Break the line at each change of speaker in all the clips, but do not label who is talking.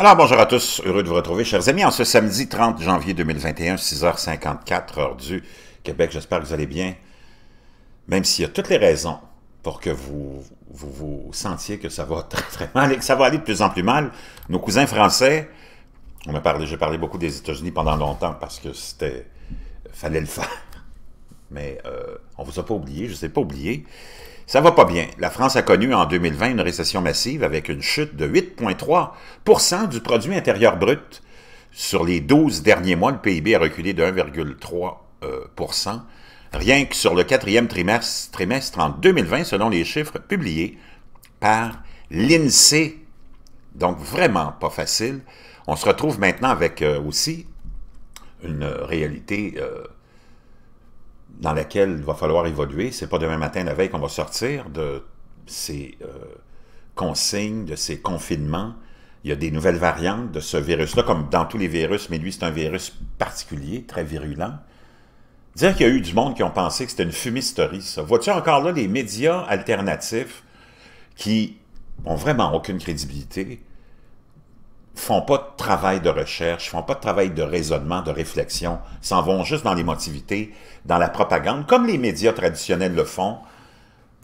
Alors bonjour à tous, heureux de vous retrouver chers amis en ce samedi 30 janvier 2021, 6h54 heure du Québec. J'espère que vous allez bien, même s'il y a toutes les raisons pour que vous, vous, sentiez que ça va très très mal et que ça va aller de plus en plus mal. Nos cousins français, on m'a parlé, j'ai parlé beaucoup des États-Unis pendant longtemps parce que c'était fallait le faire. Mais euh, on vous a pas oublié, je ne vous ai pas oublié. Ça va pas bien. La France a connu en 2020 une récession massive avec une chute de 8,3 du produit intérieur brut. Sur les 12 derniers mois, le PIB a reculé de 1,3 euh, rien que sur le quatrième trimestre, en 2020, selon les chiffres publiés par l'INSEE. Donc vraiment pas facile. On se retrouve maintenant avec euh, aussi une réalité euh, dans laquelle il va falloir évoluer. C'est pas demain matin, la veille, qu'on va sortir de ces euh, consignes, de ces confinements. Il y a des nouvelles variantes de ce virus-là, comme dans tous les virus, mais lui, c'est un virus particulier, très virulent. Dire qu'il y a eu du monde qui ont pensé que c'était une fumisterie, ça. Vois-tu encore là les médias alternatifs qui ont vraiment aucune crédibilité, font pas de travail de recherche, font pas de travail de raisonnement, de réflexion, s'en vont juste dans l'émotivité, dans la propagande, comme les médias traditionnels le font.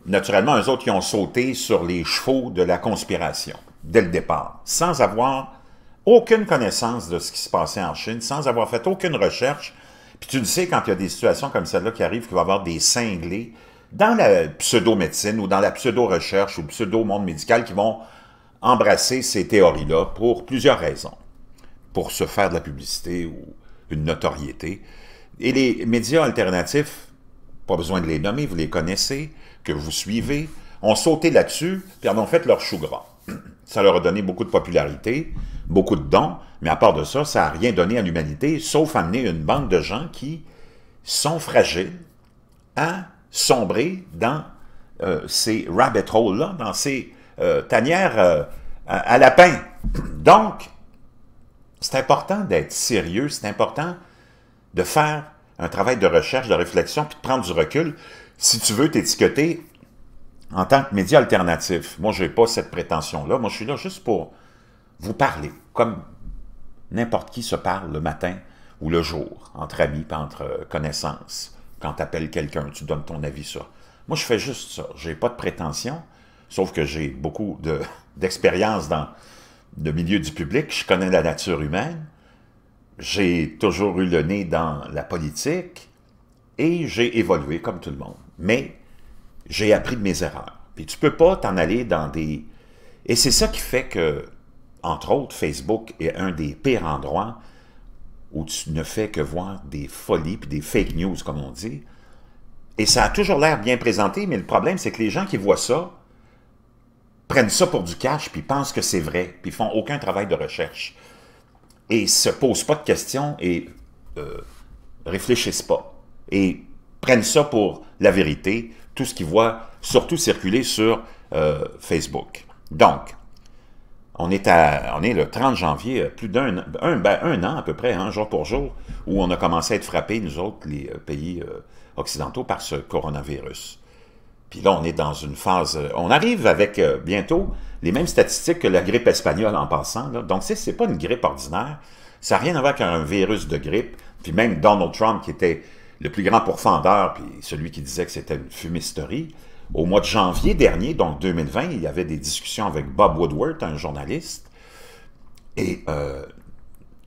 Naturellement, eux autres, ils ont sauté sur les chevaux de la conspiration, dès le départ, sans avoir aucune connaissance de ce qui se passait en Chine, sans avoir fait aucune recherche. Puis tu le sais, quand il y a des situations comme celle-là qui arrivent, qu'il va y avoir des cinglés dans la pseudo-médecine ou dans la pseudo-recherche ou pseudo-monde médical qui vont embrasser ces théories-là pour plusieurs raisons. Pour se faire de la publicité ou une notoriété. Et les médias alternatifs, pas besoin de les nommer, vous les connaissez, que vous suivez, ont sauté là-dessus, et en ont fait leur chou gras. Ça leur a donné beaucoup de popularité, beaucoup de dons, mais à part de ça, ça n'a rien donné à l'humanité, sauf amener une bande de gens qui sont fragiles à sombrer dans euh, ces rabbit holes-là, dans ces euh, tanière euh, à, lapin. Donc, c'est important d'être sérieux, c'est important de faire un travail de recherche, de réflexion, puis de prendre du recul si tu veux t'étiqueter en tant que média alternatif. Moi, je n'ai pas cette prétention-là. Moi, je suis là juste pour vous parler, comme n'importe qui se parle le matin ou le jour, entre amis, pas entre euh, connaissances. Quand tu appelles quelqu'un, tu donnes ton avis sur. Moi, je fais juste ça. Je n'ai pas de prétention. Sauf que j'ai beaucoup d'expérience dans le milieu du public, je connais la nature humaine, j'ai toujours eu le nez dans la politique et j'ai évolué comme tout le monde. Mais j'ai appris de mes erreurs. Puis tu peux pas t'en aller dans des... Et c'est ça qui fait que, entre autres, Facebook est un des pires endroits où tu ne fais que voir des folies puis des fake news, comme on dit. Et ça a toujours l'air bien présenté, mais le problème, c'est que les gens qui voient ça, prennent ça pour du cash, puis pensent que c'est vrai, puis font aucun travail de recherche. Et se posent pas de questions et ne euh, réfléchissent pas. Et prennent ça pour la vérité, tout ce qu'ils voient surtout circuler sur euh, Facebook. Donc, on est, à, on est le 30 janvier, euh, plus d'un un, ben, un, an à peu près, hein, jour pour jour, où on a commencé à être frappés, nous autres, les pays occidentaux, par ce coronavirus. Puis là, on est dans une phase... Euh, on arrive avec euh, bientôt les mêmes statistiques que la grippe espagnole en passant. Là. Donc, c'est pas une grippe ordinaire. Ça n'a rien à voir qu'un virus de grippe. Puis même Donald Trump, qui était le plus grand pourfendeur, puis celui qui disait que c'était une fumisterie, au mois de janvier dernier, donc 2020, il y avait des discussions avec Bob Woodward, un journaliste, et euh,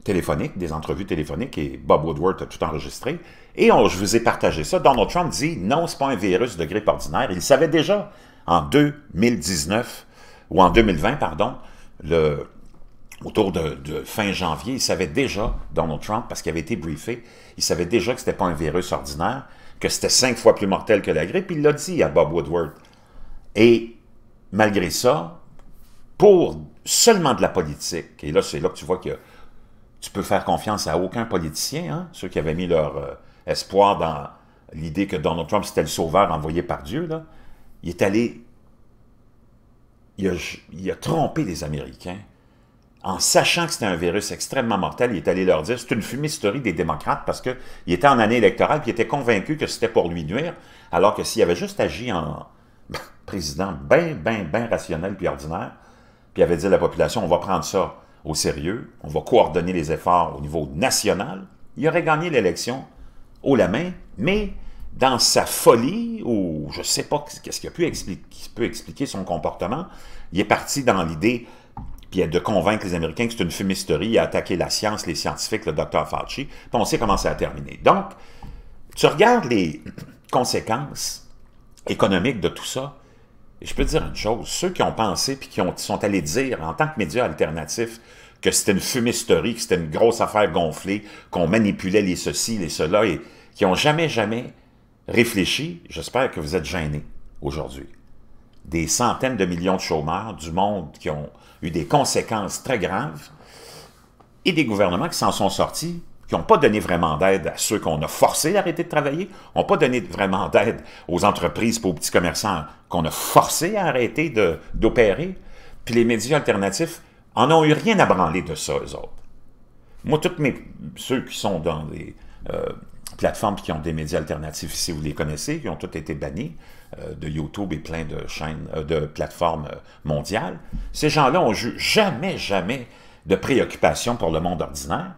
téléphonique, des entrevues téléphoniques, et Bob Woodward a tout enregistré. Et je vous ai partagé ça. Donald Trump dit non, n'est pas un virus de grippe ordinaire. Il savait déjà en 2019, ou en 2020, pardon, le, autour de, fin janvier, il savait déjà, Donald Trump, parce qu'il avait été briefé, il savait déjà que ce n'était pas un virus ordinaire, que c'était cinq fois plus mortel que la grippe. Il l'a dit à Bob Woodward. Et malgré ça, pour seulement de la politique, et là, c'est là que tu vois que tu peux faire confiance à aucun politicien, hein, ceux qui avaient mis leur... Euh, espoir dans l'idée que Donald Trump, c'était le sauveur envoyé par Dieu, là, il est allé... Il a, trompé les Américains en sachant que c'était un virus extrêmement mortel, il est allé leur dire, c'est une fumisterie des démocrates parce qu'il était en année électorale, puis il était convaincu que c'était pour lui nuire, alors que s'il avait juste agi en président bien, bien, bien rationnel puis ordinaire, puis avait dit à la population, on va prendre ça au sérieux, on va coordonner les efforts au niveau national, il aurait gagné l'élection haut la main, mais dans sa folie, ou je ne sais pas qu'est-ce qui a pu expliquer, peut expliquer son comportement, il est parti dans l'idée puis de convaincre les Américains que c'est une fumisterie, il a attaqué la science, les scientifiques, le docteur Fauci, puis on sait comment ça a terminé. Donc, tu regardes les conséquences économiques de tout ça, et je peux te dire une chose, ceux qui ont pensé puis qui, sont allés dire en tant que médias alternatifs que c'était une fumisterie, que c'était une grosse affaire gonflée, qu'on manipulait les ceci, les cela, et qui n'ont jamais, jamais réfléchi. J'espère que vous êtes gênés aujourd'hui. Des centaines de millions de chômeurs du monde qui ont eu des conséquences très graves et des gouvernements qui s'en sont sortis qui n'ont pas donné vraiment d'aide à ceux qu'on a forcés arrêter de travailler, n'ont pas donné vraiment d'aide aux entreprises pour aux petits commerçants qu'on a forcés à arrêter d'opérer. Puis les médias alternatifs en ont eu rien à branler de ça, eux autres. Moi, tous ceux qui sont dans les euh, plateformes qui ont des médias alternatifs, si vous les connaissez, qui ont tous été bannis euh, de YouTube et plein de chaînes, euh, de plateformes mondiales, ces gens-là ont jamais, jamais de préoccupation pour le monde ordinaire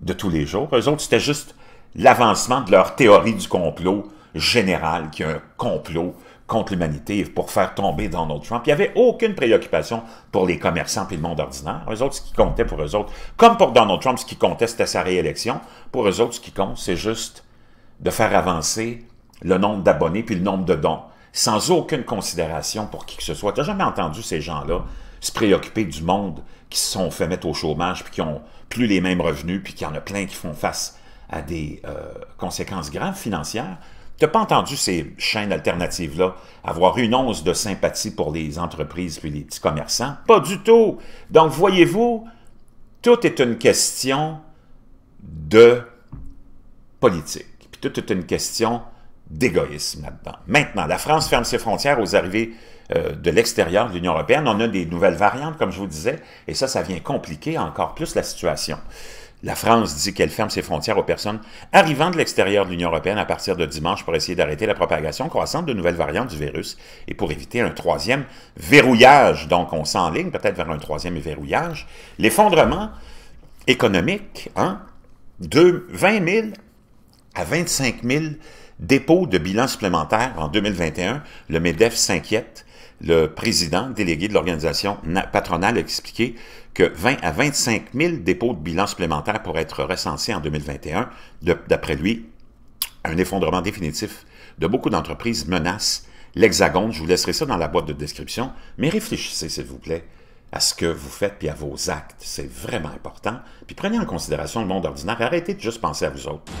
de tous les jours. Eux autres, c'était juste l'avancement de leur théorie du complot général, qui est un complot contre l'humanité pour faire tomber Donald Trump. Il n'y avait aucune préoccupation pour les commerçants et le monde ordinaire. Eux autres, ce qui comptait pour eux autres, comme pour Donald Trump, ce qui comptait, c'était sa réélection. Pour eux autres, ce qui compte, c'est juste de faire avancer le nombre d'abonnés puis le nombre de dons, sans aucune considération pour qui que ce soit. Tu n'as jamais entendu ces gens-là se préoccuper du monde qui se sont fait mettre au chômage puis qui ont plus les mêmes revenus puis qu'il y en a plein qui font face à des euh, conséquences graves financières T'as pas entendu ces chaînes alternatives-là avoir une once de sympathie pour les entreprises puis les petits commerçants? Pas du tout! Donc, voyez-vous, tout est une question de politique. Puis tout est une question d'égoïsme là-dedans. Maintenant, la France ferme ses frontières aux arrivées euh, de l'extérieur de l'Union européenne. On a des nouvelles variantes, comme je vous disais, et ça, ça vient compliquer encore plus la situation. La France dit qu'elle ferme ses frontières aux personnes arrivant de l'extérieur de l'Union européenne à partir de dimanche pour essayer d'arrêter la propagation croissante de nouvelles variantes du virus et pour éviter un troisième verrouillage. Donc, on s'enligne peut-être vers un troisième verrouillage. L'effondrement économique, hein, de 20 000 à 25 000 dépôts de bilan supplémentaires en 2021. Le MEDEF s'inquiète le président délégué de l'organisation patronale a expliqué que 20 à 25 000 dépôts de bilan supplémentaires pourraient être recensés en 2021. D'après lui, un effondrement définitif de beaucoup d'entreprises menace l'Hexagone. Je vous laisserai ça dans la boîte de description, mais réfléchissez, s'il vous plaît, à ce que vous faites et à vos actes. C'est vraiment important. Puis prenez en considération le monde ordinaire. Arrêtez de juste penser à vous autres.